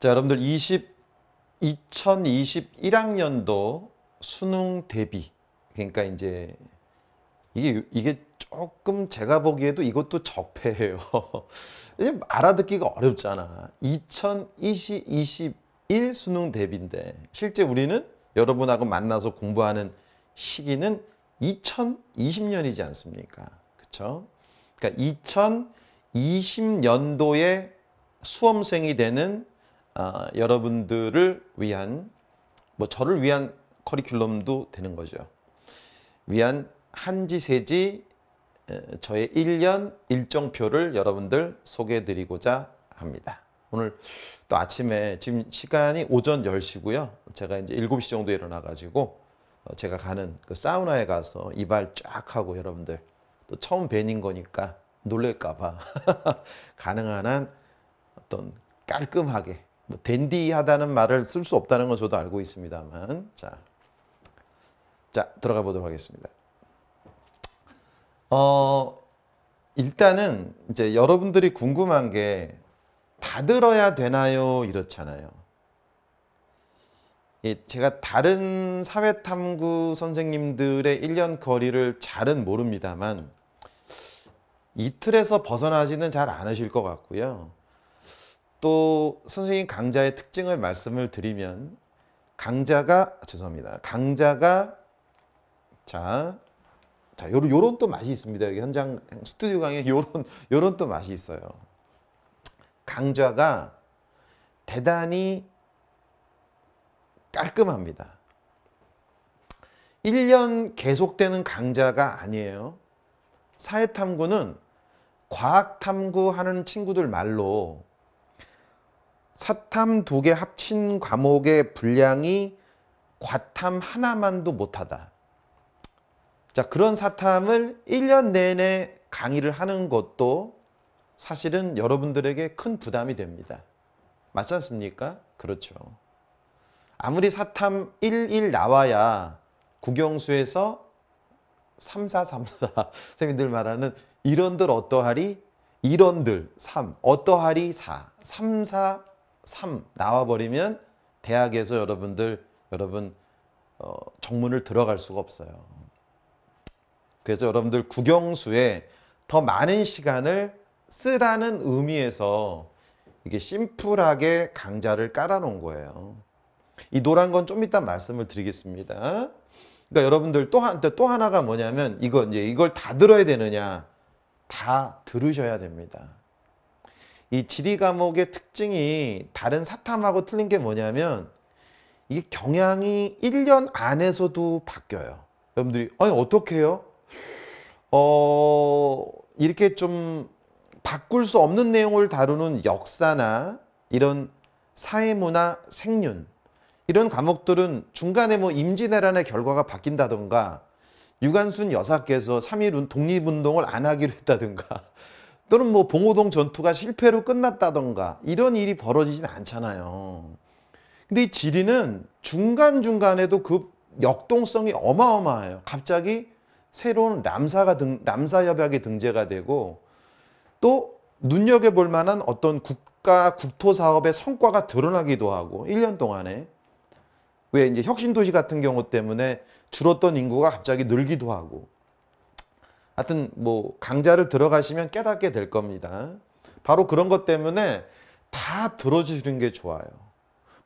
자, 여러분들 20, 2021학년도 수능 대비 그러니까 이제 이게 이게 조금 제가 보기에도 이것도 적폐예요. 알아듣기가 어렵잖아. 2 0 2 1 수능 대비인데 실제 우리는 여러분하고 만나서 공부하는 시기는 2020년이지 않습니까? 그렇죠? 그러니까 2020년도에 수험생이 되는 아, 여러분들을 위한 뭐 저를 위한 커리큘럼도 되는 거죠. 위한 한지 세지 저의 1년 일정표를 여러분들 소개해 드리고자 합니다. 오늘 또 아침에 지금 시간이 오전 1시고요 제가 이제 7시 정도 일어나 가지고 어, 제가 가는 그 사우나에 가서 이발 쫙 하고 여러분들 또 처음 뵈는 거니까 놀랄까 봐 가능한 한 어떤 깔끔하게 뭐 댄디하다는 말을 쓸 수 없다는 건 저도 알고 있습니다만 자, 자 들어가 보도록 하겠습니다. 어 일단은 이제 여러분들이 궁금한 게 다 들어야 되나요 이렇잖아요. 예, 제가 다른 사회탐구 선생님들의 1년 거리를 잘은 모릅니다만 이틀에서 벗어나지는 잘 않으실 것 같고요. 또 선생님 강자의 특징을 말씀을 드리면 강자가 아, 죄송합니다. 강자가 자, 자 요런 요런 또 맛이 있습니다. 여기 현장 스튜디오 강의 요런 요런 또 맛이 있어요. 강자가 대단히 깔끔합니다. 1년 계속되는 강자가 아니에요. 사회탐구는 과학탐구하는 친구들 말로 사탐 두 개 합친 과목의 분량이 과탐 하나만도 못하다. 자 그런 사탐을 1년 내내 강의를 하는 것도 사실은 여러분들에게 큰 부담이 됩니다. 맞지 않습니까? 그렇죠. 아무리 사탐 11 나와야 국영수에서 3434 선생님들 말하는 이런들 어떠하리? 이런들 3 어떠하리 4 34 3 나와버리면 대학에서 여러분들 여러분 어, 정문을 들어갈 수가 없어요. 그래서 여러분들 국영수에 더 많은 시간을 쓰라는 의미에서 이게 심플하게 강좌를 깔아놓은 거예요. 이 노란 건 좀 이따 말씀을 드리겠습니다. 그러니까 여러분들 또, 한, 또 하나가 뭐냐면 이거 이제 이걸 다 들어야 되느냐 다 들으셔야 됩니다. 이 지리 과목의 특징이 다른 사탐하고 틀린 게 뭐냐면 이게 경향이 1년 안에서도 바뀌어요. 여러분들이 아니 어떻게 해요? 어 이렇게 좀 바꿀 수 없는 내용을 다루는 역사나 이런 사회문화, 생륜 이런 과목들은 중간에 뭐 임진왜란의 결과가 바뀐다던가 유관순 여사께서 3.1 독립운동을 안 하기로 했다든가 또는 뭐 봉오동 전투가 실패로 끝났다던가 이런 일이 벌어지진 않잖아요. 근데 이 지리는 중간중간에도 그 역동성이 어마어마해요. 갑자기 새로운 람사가 등, 람사 협약이 등재가 되고 또 눈여겨볼 만한 어떤 국가 국토 사업의 성과가 드러나기도 하고 1년 동안에 왜 이제 혁신도시 같은 경우 때문에 줄었던 인구가 갑자기 늘기도 하고 하여튼 뭐 강좌를 들어가시면 깨닫게 될 겁니다. 바로 그런 것 때문에 다 들어주시는 게 좋아요.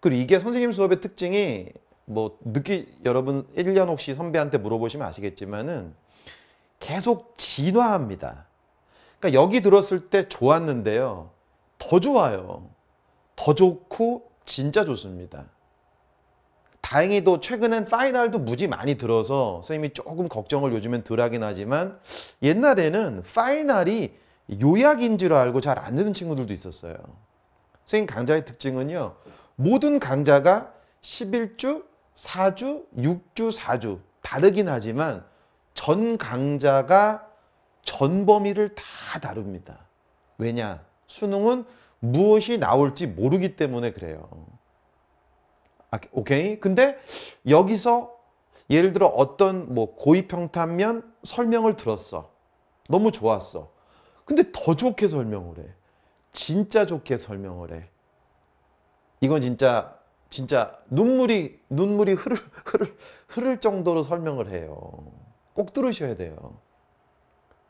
그리고 이게 선생님 수업의 특징이 뭐 늦게 여러분 1년 혹시 선배한테 물어보시면 아시겠지만은 계속 진화합니다. 그러니까 여기 들었을 때 좋았는데요. 더 좋아요. 더 좋고 진짜 좋습니다. 다행히도 최근엔 파이널도 무지 많이 들어서 선생님이 조금 걱정을 요즘엔 덜 하긴 하지만 옛날에는 파이널이 요약인 줄 알고 잘 안 듣는 친구들도 있었어요. 선생님 강좌의 특징은요. 모든 강좌가 11주, 4주, 6주, 4주 다르긴 하지만 전강좌가전 범위를 다 다룹니다. 왜냐? 수능은 무엇이 나올지 모르기 때문에 그래요. 아, 오케이. 근데 여기서 예를 들어 어떤 뭐 고위평탄면 설명을 들었어. 너무 좋았어. 근데 더 좋게 설명을 해. 진짜 좋게 설명을 해. 이건 진짜 진짜 눈물이 눈물이 흐를 흐를 흐를 정도로 설명을 해요. 꼭 들으셔야 돼요.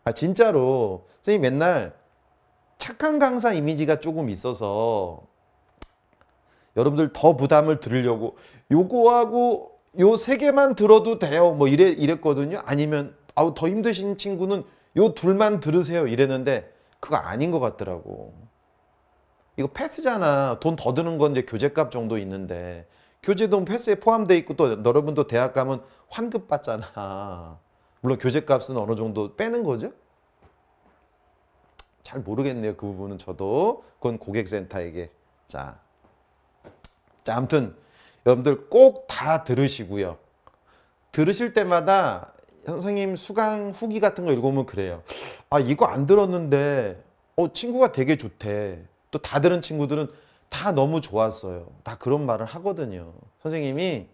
아 진짜로 선생님 맨날 착한 강사 이미지가 조금 있어서 여러분들 더 부담을 드리려고 요거하고 요 세 개만 들어도 돼요. 뭐 이래 이랬거든요. 아니면 아우 더 힘드신 친구는 요 둘만 들으세요. 이랬는데 그거 아닌 것 같더라고. 이거 패스잖아. 돈 더 드는 건 이제 교재값 정도 있는데 교재도 패스에 포함돼 있고 또 여러분도 대학 가면 환급 받잖아. 물론 교재값은 어느 정도 빼는 거죠. 잘 모르겠네요. 그 부분은 저도. 그건 고객센터에게. 자, 자, 아무튼 여러분들 꼭 다 들으시고요. 들으실 때마다 선생님 수강 후기 같은 거 읽어보면 그래요. 아 이거 안 들었는데 어 친구가 되게 좋대. 또 다 들은 친구들은 다 너무 좋았어요. 다 그런 말을 하거든요. 선생님이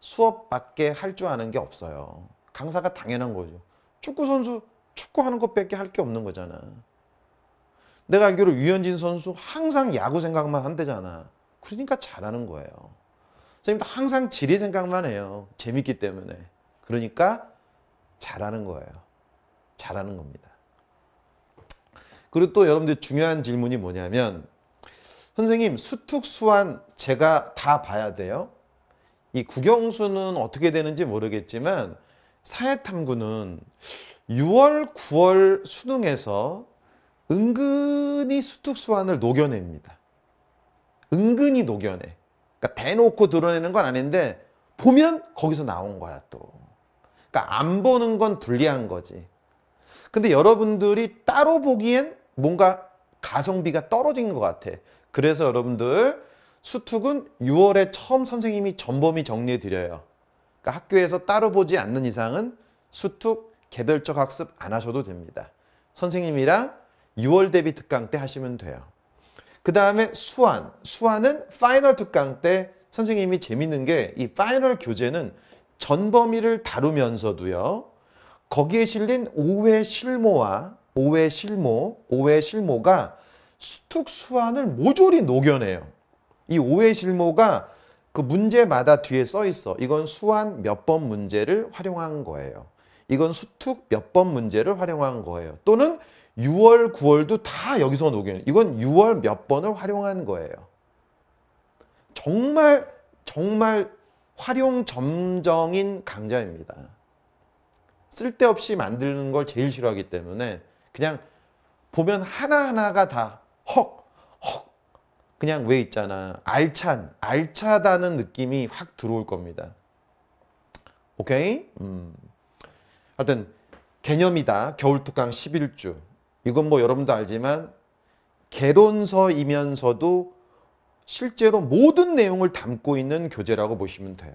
수업밖에 할 줄 아는 게 없어요. 강사가 당연한 거죠. 축구 선수 축구하는 것밖에 할 게 없는 거잖아. 내가 알기로 유현진 선수 항상 야구 생각만 한대잖아. 그러니까 잘하는 거예요. 선생님도 항상 지리 생각만 해요. 재밌기 때문에. 그러니까 잘하는 거예요. 잘하는 겁니다. 그리고 또 여러분들 중요한 질문이 뭐냐면 선생님 수특수한 제가 다 봐야 돼요? 이 국영수는 어떻게 되는지 모르겠지만 사회탐구는 6월, 9월 수능에서 은근히 수특수한을 녹여냅니다. 은근히 녹여내. 그러니까 대놓고 드러내는 건 아닌데 보면 거기서 나온 거야 또. 그러니까 안 보는 건 불리한 거지. 근데 여러분들이 따로 보기엔 뭔가 가성비가 떨어진 것 같아. 그래서 여러분들 수특은 6월에 처음 선생님이 전범위 정리해 드려요. 그러니까 학교에서 따로 보지 않는 이상은 수특 개별적 학습 안 하셔도 됩니다. 선생님이랑 6월 대비 특강 때 하시면 돼요. 그 다음에 수완. 수완은 파이널 특강 때 선생님이 재밌는 게 이 파이널 교재는 전범위를 다루면서도요. 거기에 실린 오해 실모와 오해 실모, 오해 실모가 수특 수완을 모조리 녹여내요. 이 오해 실모가 그 문제마다 뒤에 써 있어. 이건 수완 몇 번 문제를 활용한 거예요. 이건 수특 몇 번 문제를 활용한 거예요. 또는 6월, 9월도 다 여기서 녹이는 이건 6월 몇 번을 활용한 거예요. 정말 정말 활용 점정인 강자입니다. 쓸데없이 만드는 걸 제일 싫어하기 때문에 그냥 보면 하나하나가 다 헉, 헉 그냥 왜 있잖아. 알찬, 알차다는 느낌이 확 들어올 겁니다. 오케이? 음. 하여튼 개념이다. 겨울특강 11주. 이건 뭐 여러분도 알지만 개론서이면서도 실제로 모든 내용을 담고 있는 교재라고 보시면 돼요.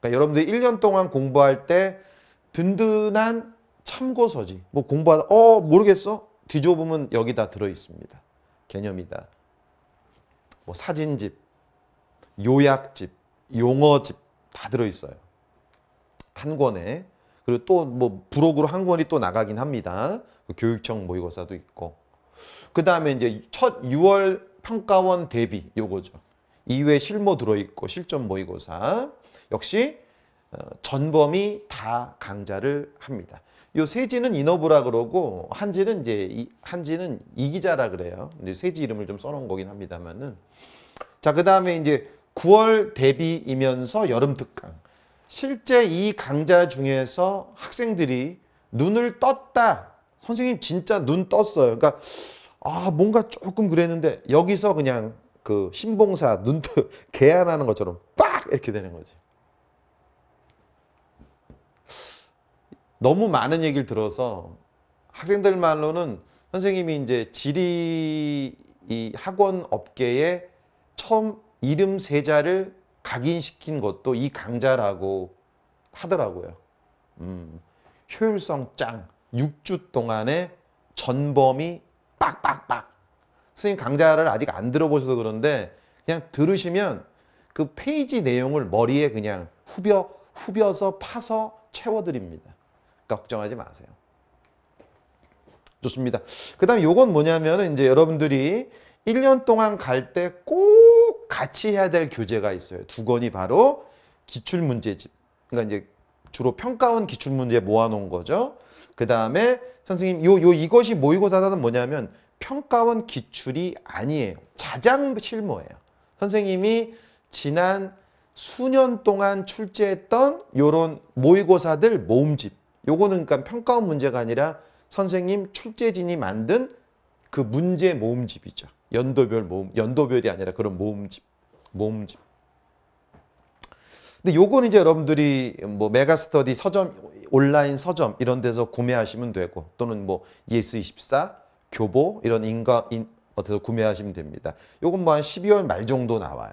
그러니까 여러분들 1년 동안 공부할 때 든든한 참고서지. 뭐 공부하다, 어, 모르겠어? 뒤져보면 여기 다 들어있습니다. 개념이다. 뭐 사진집, 요약집, 용어집 다 들어있어요. 한 권에 그리고 또 뭐 부록으로 한 권이 또 나가긴 합니다. 그 교육청 모의고사도 있고. 그 다음에 이제 첫 6월 평가원 대비 요거죠. 이외 실무 들어있고 실전 모의고사. 역시 어, 전범이 다 강좌를 합니다. 요 세지는 인어부라 그러고 한지는 이제 한지는 이기자라 그래요. 근데 세지 이름을 좀 써놓은 거긴 합니다만은 자그 다음에 이제 9월 대비이면서 여름 특강 실제 이 강좌 중에서 학생들이 눈을 떴다. 선생님 진짜 눈 떴어요. 그러니까 아 뭔가 조금 그랬는데 여기서 그냥 그 신봉사 눈뜨 개안하는 것처럼 빡 이렇게 되는 거지. 너무 많은 얘기를 들어서 학생들 말로는 선생님이 이제 지리 이 학원 업계에 처음 이름 세자를 각인시킨 것도 이강좌라고 하더라고요. 음, 효율성 짱. 6주 동안에 전범이 빡빡빡. 스님 강좌를 아직 안 들어보셔서 그런데 그냥 들으시면 그 페이지 내용을 머리에 그냥 후벼, 후벼서 파서 채워드립니다. 걱정하지 마세요. 좋습니다. 그다음 요건 뭐냐면 이제 여러분들이 1년 동안 갈때꼭 같이 해야 될 교재가 있어요. 두 권이 바로 기출문제집. 그러니까 이제 주로 평가원 기출문제 모아놓은 거죠. 그 다음에 선생님 요, 요 이것이 모의고사는 뭐냐면 평가원 기출이 아니에요. 자장 실무예요. 선생님이 지난 수년 동안 출제했던 요런 모의고사들 모음집. 요거는 그러니까 평가원 문제가 아니라 선생님 출제진이 만든 그 문제 모음집이죠. 연도별 모음, 연도별이 아니라 그런 모음집, 모음집. 근데 요건 이제 여러분들이 뭐 메가스터디 서점, 온라인 서점 이런 데서 구매하시면 되고 또는 뭐 예스24, 교보 이런 인가, 인, 어떻게 구매하시면 됩니다. 요건 뭐 한 12월 말 정도 나와요.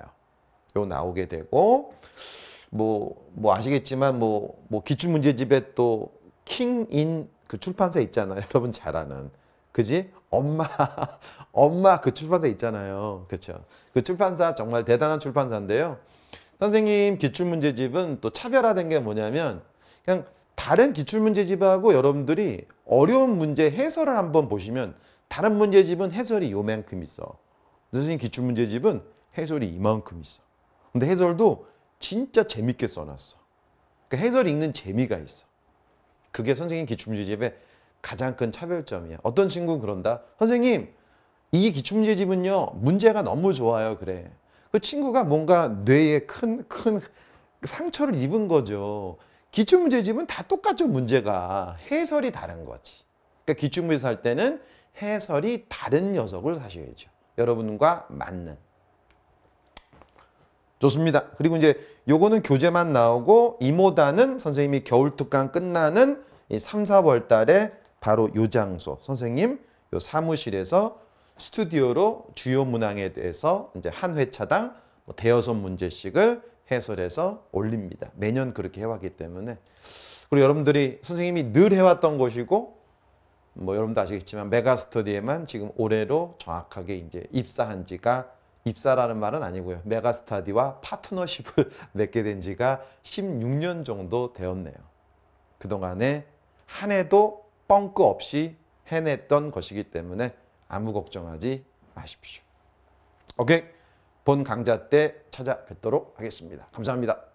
요 나오게 되고 뭐, 뭐 아시겠지만 뭐, 뭐 기출문제집에 또 킹인 그 출판사 있잖아요. 여러분 잘 아는. 그지? 엄마, 엄마 그 출판사 있잖아요. 그쵸그 출판사 정말 대단한 출판사인데요. 선생님 기출문제집은 또 차별화된 게 뭐냐면 그냥 다른 기출문제집하고 여러분들이 어려운 문제 해설을 한번 보시면 다른 문제집은 해설이 요만큼 있어. 선생님 기출문제집은 해설이 이만큼 있어. 근데 해설도 진짜 재밌게 써놨어. 그러니까 해설 읽는 재미가 있어. 그게 선생님 기출문제집의 가장 큰 차별점이야. 어떤 친구는 그런다. 선생님, 이 기출문제집은요. 문제가 너무 좋아요. 그래. 그 친구가 뭔가 뇌에 큰 큰 상처를 입은 거죠. 기출문제집은 다 똑같죠. 문제가. 해설이 다른 거지. 그러니까 기출문제 살 때는 해설이 다른 녀석을 사셔야죠. 여러분과 맞는. 좋습니다. 그리고 이제 요거는 교재만 나오고 이모다는 선생님이 겨울 특강 끝나는 3, 4월 달에 바로 요 장소 선생님 요 사무실에서 스튜디오로 주요 문항에 대해서 이제 한 회차당 뭐 대여섯 문제씩을 해설해서 올립니다. 매년 그렇게 해왔기 때문에 그리고 여러분들이 선생님이 늘 해왔던 곳이고뭐 여러분도 아시겠지만 메가스터디에만 지금 올해로 정확하게 이제 입사한 지가 입사라는 말은 아니고요. 메가스터디와 파트너십을 맺게 된 지가 16년 정도 되었네요. 그동안에 한 해도 뻥크 없이 해냈던 것이기 때문에 아무 걱정하지 마십시오. 오케이? 본 강좌 때 찾아뵙도록 하겠습니다. 감사합니다.